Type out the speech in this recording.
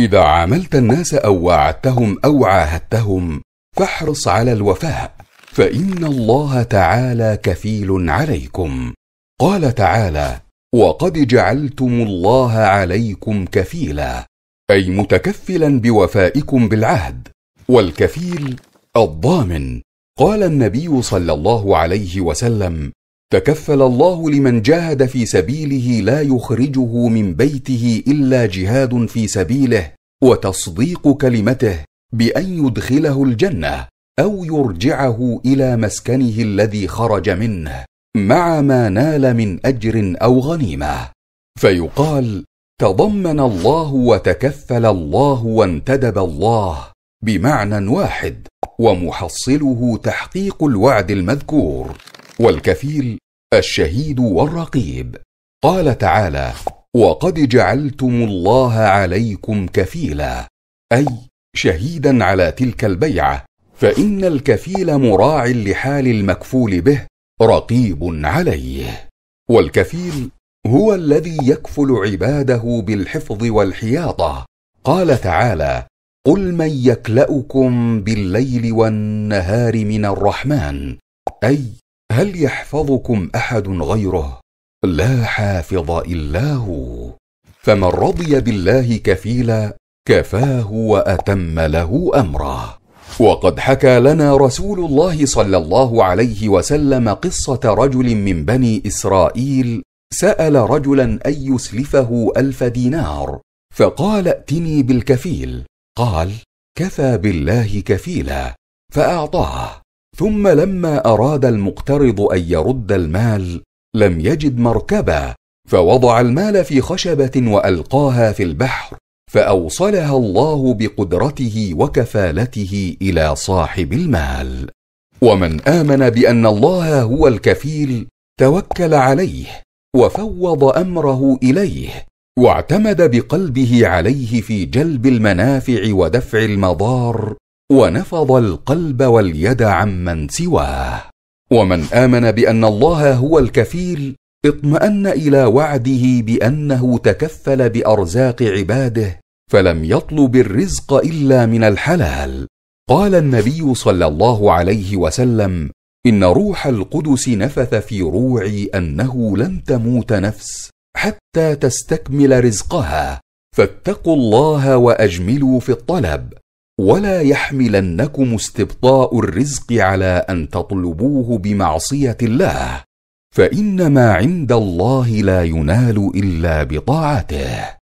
إذا عاملت الناس أو واعدتهم أو عاهدتهم فاحرص على الوفاء فإن الله تعالى كفيل عليكم قال تعالى وقد جعلتم الله عليكم كفيلا أي متكفلا بوفائكم بالعهد والكفيل الضامن قال النبي صلى الله عليه وسلم تكفل الله لمن جاهد في سبيله لا يخرجه من بيته الا جهاد في سبيله وتصديق كلمته بان يدخله الجنه او يرجعه الى مسكنه الذي خرج منه مع ما نال من اجر او غنيمه فيقال تضمن الله وتكفل الله وانتدب الله بمعنى واحد ومحصله تحقيق الوعد المذكور والكفيل الشهيد والرقيب قال تعالى وقد جعلتم الله عليكم كفيلا اي شهيدا على تلك البيعه فان الكفيل مراع لحال المكفول به رقيب عليه والكفيل هو الذي يكفل عباده بالحفظ والحياطه قال تعالى قل من يكلؤكم بالليل والنهار من الرحمن اي هل يحفظكم احد غيره لا حافظ الا هو فمن رضي بالله كفيلا كفاه واتم له امره وقد حكى لنا رسول الله صلى الله عليه وسلم قصه رجل من بني اسرائيل سال رجلا ان يسلفه الف دينار فقال ائتني بالكفيل قال كفى بالله كفيلا فاعطاه ثم لما اراد المقترض ان يرد المال لم يجد مركبه فوضع المال في خشبه والقاها في البحر فاوصلها الله بقدرته وكفالته الى صاحب المال ومن امن بان الله هو الكفيل توكل عليه وفوض امره اليه واعتمد بقلبه عليه في جلب المنافع ودفع المضار ونفض القلب واليد عمن سواه ومن امن بان الله هو الكفيل اطمان الى وعده بانه تكفل بارزاق عباده فلم يطلب الرزق الا من الحلال قال النبي صلى الله عليه وسلم ان روح القدس نفث في روعي انه لن تموت نفس حتى تستكمل رزقها فاتقوا الله واجملوا في الطلب ولا يحملنكم استبطاء الرزق على ان تطلبوه بمعصيه الله فان ما عند الله لا ينال الا بطاعته